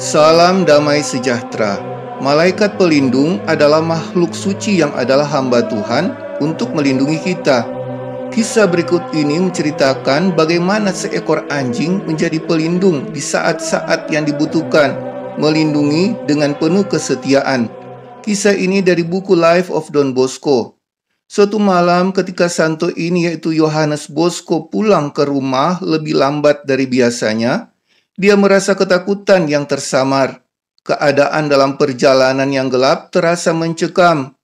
Salam damai sejahtera. Malaikat pelindung adalah makhluk suci yang adalah hamba Tuhan untuk melindungi kita. Kisah berikut ini menceritakan bagaimana seekor anjing menjadi pelindung di saat-saat yang dibutuhkan, melindungi dengan penuh kesetiaan. Kisah ini dari buku Life of Don Bosco. Suatu malam ketika santo ini yaitu Yohanes Bosco pulang ke rumah lebih lambat dari biasanya, dia merasa ketakutan yang tersamar. Keadaan dalam perjalanan yang gelap terasa mencekam.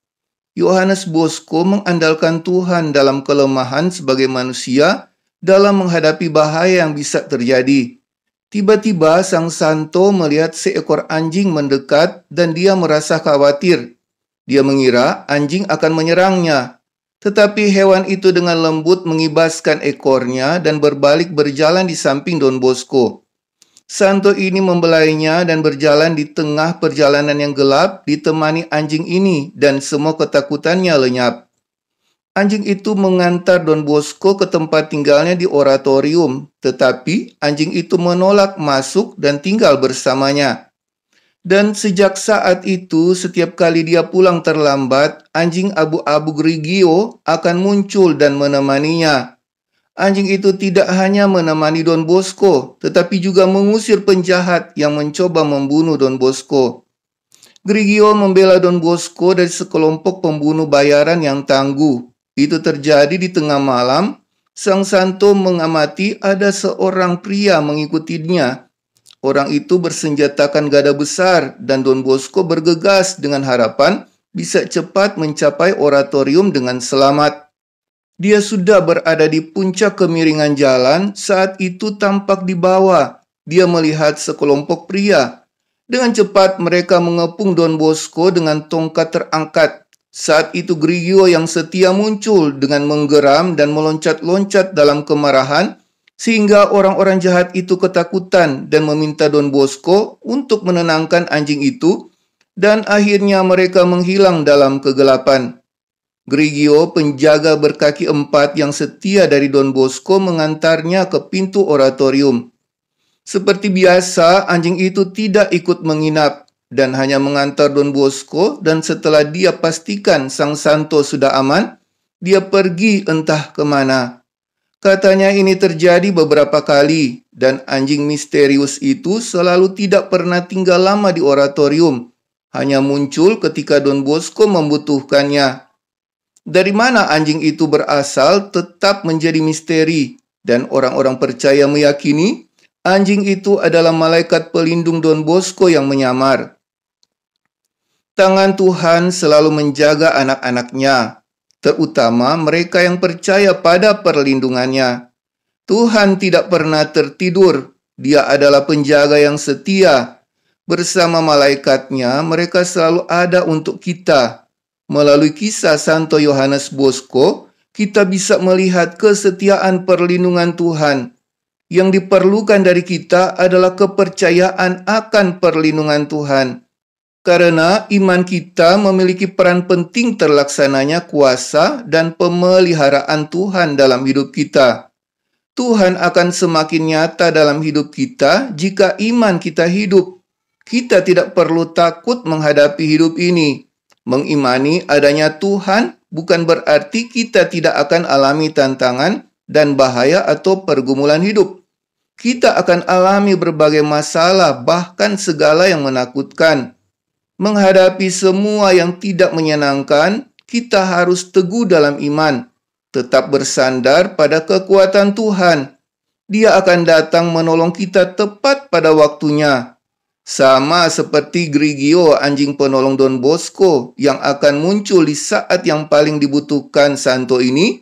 Yohanes Bosco mengandalkan Tuhan dalam kelemahan sebagai manusia dalam menghadapi bahaya yang bisa terjadi. Tiba-tiba sang santo melihat seekor anjing mendekat dan dia merasa khawatir. Dia mengira anjing akan menyerangnya. Tetapi hewan itu dengan lembut mengibaskan ekornya dan berbalik berjalan di samping Don Bosco. Santo ini membelainya dan berjalan di tengah perjalanan yang gelap ditemani anjing ini dan semua ketakutannya lenyap. Anjing itu mengantar Don Bosco ke tempat tinggalnya di oratorium, tetapi anjing itu menolak masuk dan tinggal bersamanya. Dan sejak saat itu, setiap kali dia pulang terlambat, anjing abu-abu Grigio akan muncul dan menemaninya. Anjing itu tidak hanya menemani Don Bosco, tetapi juga mengusir penjahat yang mencoba membunuh Don Bosco. Grigio membela Don Bosco dari sekelompok pembunuh bayaran yang tangguh. Itu terjadi di tengah malam. Sang Santo mengamati ada seorang pria mengikutinya Orang itu bersenjatakan gada besar dan Don Bosco bergegas dengan harapan bisa cepat mencapai oratorium dengan selamat. Dia sudah berada di puncak kemiringan jalan saat itu tampak di bawah. Dia melihat sekelompok pria. Dengan cepat mereka mengepung Don Bosco dengan tongkat terangkat. Saat itu Grigio yang setia muncul dengan menggeram dan meloncat-loncat dalam kemarahan sehingga orang-orang jahat itu ketakutan dan meminta Don Bosco untuk menenangkan anjing itu, dan akhirnya mereka menghilang dalam kegelapan. Grigio, penjaga berkaki empat yang setia dari Don Bosco, mengantarnya ke pintu oratorium. Seperti biasa, anjing itu tidak ikut menginap dan hanya mengantar Don Bosco dan setelah dia pastikan Sang Santo sudah aman, dia pergi entah kemana. Katanya ini terjadi beberapa kali dan anjing misterius itu selalu tidak pernah tinggal lama di oratorium. Hanya muncul ketika Don Bosco membutuhkannya. Dari mana anjing itu berasal tetap menjadi misteri dan orang-orang percaya meyakini anjing itu adalah malaikat pelindung Don Bosco yang menyamar. Tangan Tuhan selalu menjaga anak-anaknya terutama mereka yang percaya pada perlindungannya. Tuhan tidak pernah tertidur, Dia adalah penjaga yang setia. Bersama malaikatnya, mereka selalu ada untuk kita. Melalui kisah Santo Yohanes Bosco, kita bisa melihat kesetiaan perlindungan Tuhan. Yang diperlukan dari kita adalah kepercayaan akan perlindungan Tuhan karena iman kita memiliki peran penting terlaksananya kuasa dan pemeliharaan Tuhan dalam hidup kita. Tuhan akan semakin nyata dalam hidup kita jika iman kita hidup. Kita tidak perlu takut menghadapi hidup ini. Mengimani adanya Tuhan bukan berarti kita tidak akan alami tantangan dan bahaya atau pergumulan hidup. Kita akan alami berbagai masalah, bahkan segala yang menakutkan menghadapi semua yang tidak menyenangkan, kita harus teguh dalam iman, tetap bersandar pada kekuatan Tuhan. Dia akan datang menolong kita tepat pada waktunya. Sama seperti Grigio anjing penolong Don Bosco yang akan muncul di saat yang paling dibutuhkan Santo ini,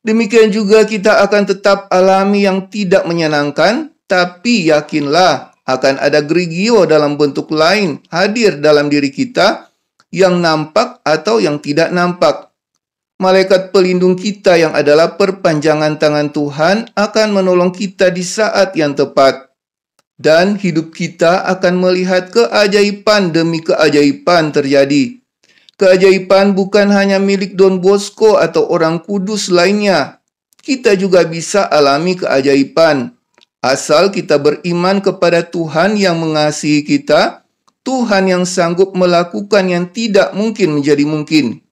demikian juga kita akan tetap alami yang tidak menyenangkan, tapi yakinlah akan ada grigio dalam bentuk lain hadir dalam diri kita yang nampak atau yang tidak nampak. Malaikat pelindung kita yang adalah perpanjangan tangan Tuhan akan menolong kita di saat yang tepat. Dan hidup kita akan melihat keajaiban demi keajaiban terjadi. Keajaiban bukan hanya milik Don Bosco atau orang kudus lainnya. Kita juga bisa alami keajaiban Asal kita beriman kepada Tuhan yang mengasihi kita, Tuhan yang sanggup melakukan yang tidak mungkin menjadi mungkin.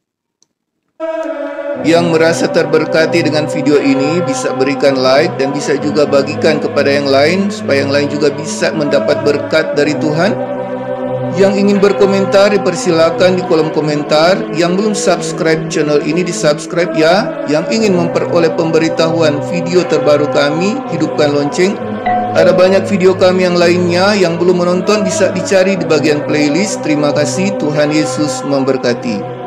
Yang merasa terberkati dengan video ini bisa berikan like dan bisa juga bagikan kepada yang lain supaya yang lain juga bisa mendapat berkat dari Tuhan. Yang ingin berkomentar dipersilakan di kolom komentar. Yang belum subscribe channel ini di subscribe ya. Yang ingin memperoleh pemberitahuan video terbaru kami, hidupkan lonceng. Ada banyak video kami yang lainnya yang belum menonton bisa dicari di bagian playlist. Terima kasih Tuhan Yesus memberkati.